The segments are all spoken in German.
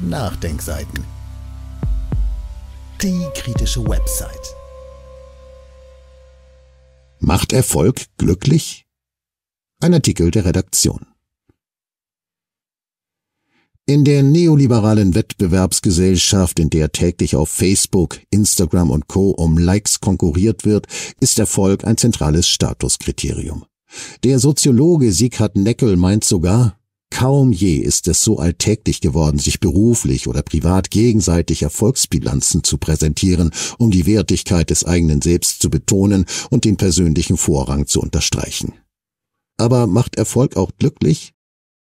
Nachdenkseiten. Die kritische Website. Macht Erfolg glücklich? Ein Artikel der Redaktion. In der neoliberalen Wettbewerbsgesellschaft, in der täglich auf Facebook, Instagram und Co. um Likes konkurriert wird, ist Erfolg ein zentrales Statuskriterium. Der Soziologe Sieghard Neckel meint sogar, Kaum je ist es so alltäglich geworden, sich beruflich oder privat gegenseitig Erfolgsbilanzen zu präsentieren, um die Wertigkeit des eigenen Selbst zu betonen und den persönlichen Vorrang zu unterstreichen. Aber macht Erfolg auch glücklich?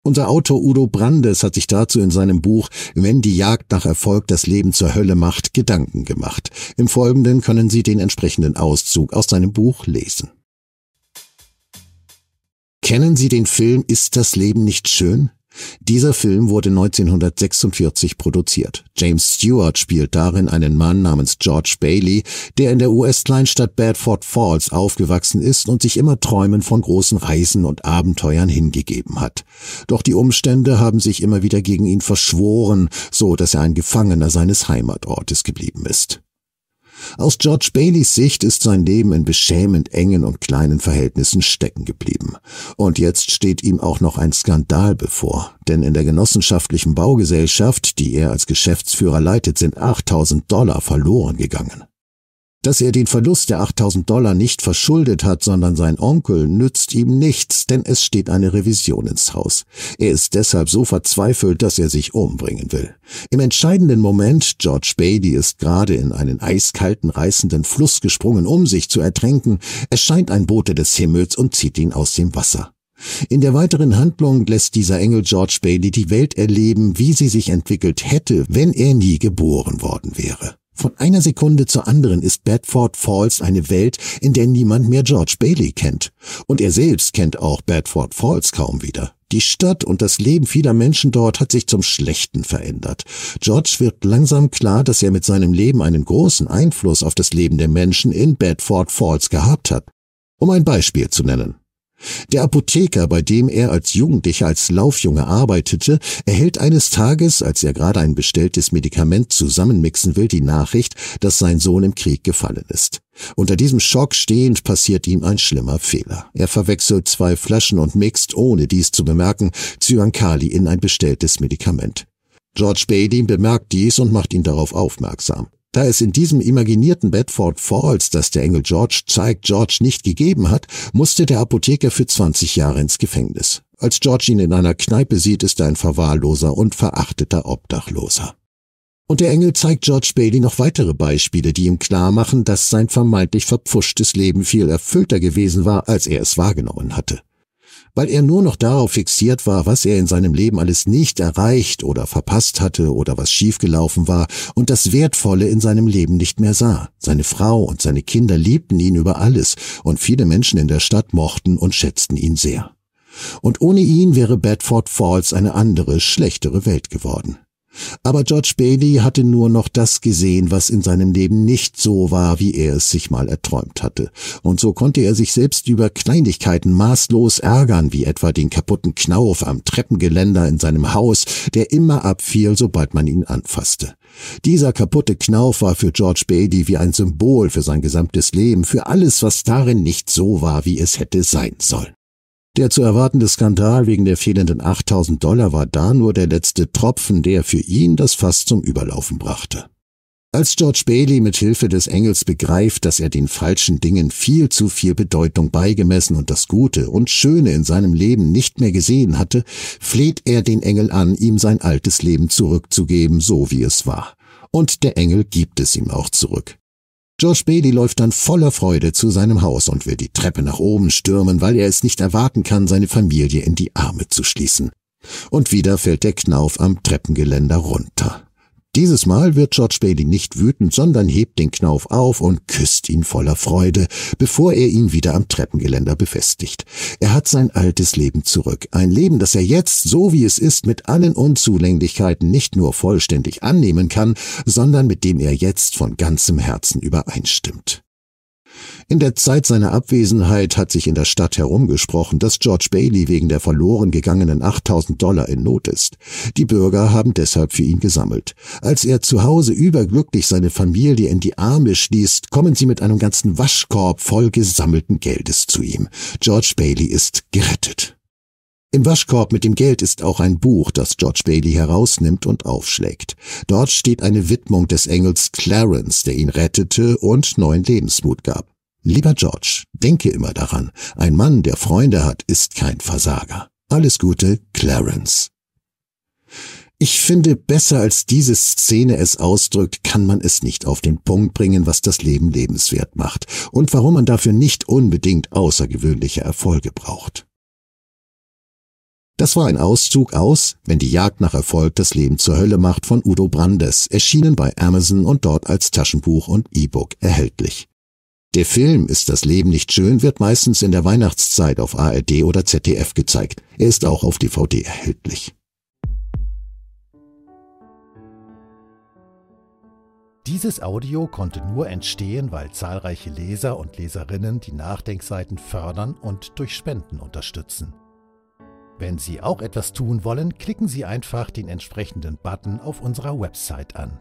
Unser Autor Udo Brandes hat sich dazu in seinem Buch Wenn die Jagd nach Erfolg das Leben zur Hölle macht Gedanken gemacht. Im Folgenden können Sie den entsprechenden Auszug aus seinem Buch lesen. Kennen Sie den Film Ist das Leben nicht schön? Dieser Film wurde 1946 produziert. James Stewart spielt darin einen Mann namens George Bailey, der in der US-Kleinstadt Bedford Falls aufgewachsen ist und sich immer Träumen von großen Reisen und Abenteuern hingegeben hat. Doch die Umstände haben sich immer wieder gegen ihn verschworen, so dass er ein Gefangener seines Heimatortes geblieben ist. Aus George Baileys Sicht ist sein Leben in beschämend engen und kleinen Verhältnissen stecken geblieben. Und jetzt steht ihm auch noch ein Skandal bevor. Denn in der genossenschaftlichen Baugesellschaft, die er als Geschäftsführer leitet, sind 8000 Dollar verloren gegangen. Dass er den Verlust der 8000 Dollar nicht verschuldet hat, sondern sein Onkel, nützt ihm nichts, denn es steht eine Revision ins Haus. Er ist deshalb so verzweifelt, dass er sich umbringen will. Im entscheidenden Moment, George Beatty ist gerade in einen eiskalten, reißenden Fluss gesprungen, um sich zu ertränken, erscheint ein Bote des Himmels und zieht ihn aus dem Wasser. In der weiteren Handlung lässt dieser Engel George Bailey die Welt erleben, wie sie sich entwickelt hätte, wenn er nie geboren worden wäre. Von einer Sekunde zur anderen ist Bedford Falls eine Welt, in der niemand mehr George Bailey kennt. Und er selbst kennt auch Bedford Falls kaum wieder. Die Stadt und das Leben vieler Menschen dort hat sich zum Schlechten verändert. George wird langsam klar, dass er mit seinem Leben einen großen Einfluss auf das Leben der Menschen in Bedford Falls gehabt hat. Um ein Beispiel zu nennen. Der Apotheker, bei dem er als Jugendlicher als Laufjunge arbeitete, erhält eines Tages, als er gerade ein bestelltes Medikament zusammenmixen will, die Nachricht, dass sein Sohn im Krieg gefallen ist. Unter diesem Schock stehend passiert ihm ein schlimmer Fehler. Er verwechselt zwei Flaschen und mixt, ohne dies zu bemerken, Zyankali in ein bestelltes Medikament. George Bailey bemerkt dies und macht ihn darauf aufmerksam. Da es in diesem imaginierten Bedford Falls, das der Engel George zeigt, George nicht gegeben hat, musste der Apotheker für 20 Jahre ins Gefängnis. Als George ihn in einer Kneipe sieht, ist er ein verwahrloser und verachteter Obdachloser. Und der Engel zeigt George Bailey noch weitere Beispiele, die ihm klar machen, dass sein vermeintlich verpfuschtes Leben viel erfüllter gewesen war, als er es wahrgenommen hatte weil er nur noch darauf fixiert war, was er in seinem Leben alles nicht erreicht oder verpasst hatte oder was schiefgelaufen war und das Wertvolle in seinem Leben nicht mehr sah. Seine Frau und seine Kinder liebten ihn über alles und viele Menschen in der Stadt mochten und schätzten ihn sehr. Und ohne ihn wäre Bedford Falls eine andere, schlechtere Welt geworden. Aber George Bailey hatte nur noch das gesehen, was in seinem Leben nicht so war, wie er es sich mal erträumt hatte. Und so konnte er sich selbst über Kleinigkeiten maßlos ärgern, wie etwa den kaputten Knauf am Treppengeländer in seinem Haus, der immer abfiel, sobald man ihn anfasste. Dieser kaputte Knauf war für George Bailey wie ein Symbol für sein gesamtes Leben, für alles, was darin nicht so war, wie es hätte sein sollen. Der zu erwartende Skandal wegen der fehlenden 8000 Dollar war da nur der letzte Tropfen, der für ihn das Fass zum Überlaufen brachte. Als George Bailey mit Hilfe des Engels begreift, dass er den falschen Dingen viel zu viel Bedeutung beigemessen und das Gute und Schöne in seinem Leben nicht mehr gesehen hatte, fleht er den Engel an, ihm sein altes Leben zurückzugeben, so wie es war. Und der Engel gibt es ihm auch zurück. Josh Bailey läuft dann voller Freude zu seinem Haus und will die Treppe nach oben stürmen, weil er es nicht erwarten kann, seine Familie in die Arme zu schließen. Und wieder fällt der Knauf am Treppengeländer runter. Dieses Mal wird George Bailey nicht wütend, sondern hebt den Knauf auf und küsst ihn voller Freude, bevor er ihn wieder am Treppengeländer befestigt. Er hat sein altes Leben zurück. Ein Leben, das er jetzt, so wie es ist, mit allen Unzulänglichkeiten nicht nur vollständig annehmen kann, sondern mit dem er jetzt von ganzem Herzen übereinstimmt. In der Zeit seiner Abwesenheit hat sich in der Stadt herumgesprochen, dass George Bailey wegen der verloren gegangenen 8000 Dollar in Not ist. Die Bürger haben deshalb für ihn gesammelt. Als er zu Hause überglücklich seine Familie in die Arme schließt, kommen sie mit einem ganzen Waschkorb voll gesammelten Geldes zu ihm. George Bailey ist gerettet. Im Waschkorb mit dem Geld ist auch ein Buch, das George Bailey herausnimmt und aufschlägt. Dort steht eine Widmung des Engels Clarence, der ihn rettete und neuen Lebensmut gab. Lieber George, denke immer daran, ein Mann, der Freunde hat, ist kein Versager. Alles Gute, Clarence. Ich finde, besser als diese Szene es ausdrückt, kann man es nicht auf den Punkt bringen, was das Leben lebenswert macht und warum man dafür nicht unbedingt außergewöhnliche Erfolge braucht. Das war ein Auszug aus Wenn die Jagd nach Erfolg das Leben zur Hölle macht von Udo Brandes, erschienen bei Amazon und dort als Taschenbuch und E-Book erhältlich. Der Film Ist das Leben nicht schön wird meistens in der Weihnachtszeit auf ARD oder ZDF gezeigt. Er ist auch auf DVD erhältlich. Dieses Audio konnte nur entstehen, weil zahlreiche Leser und Leserinnen die Nachdenkseiten fördern und durch Spenden unterstützen. Wenn Sie auch etwas tun wollen, klicken Sie einfach den entsprechenden Button auf unserer Website an.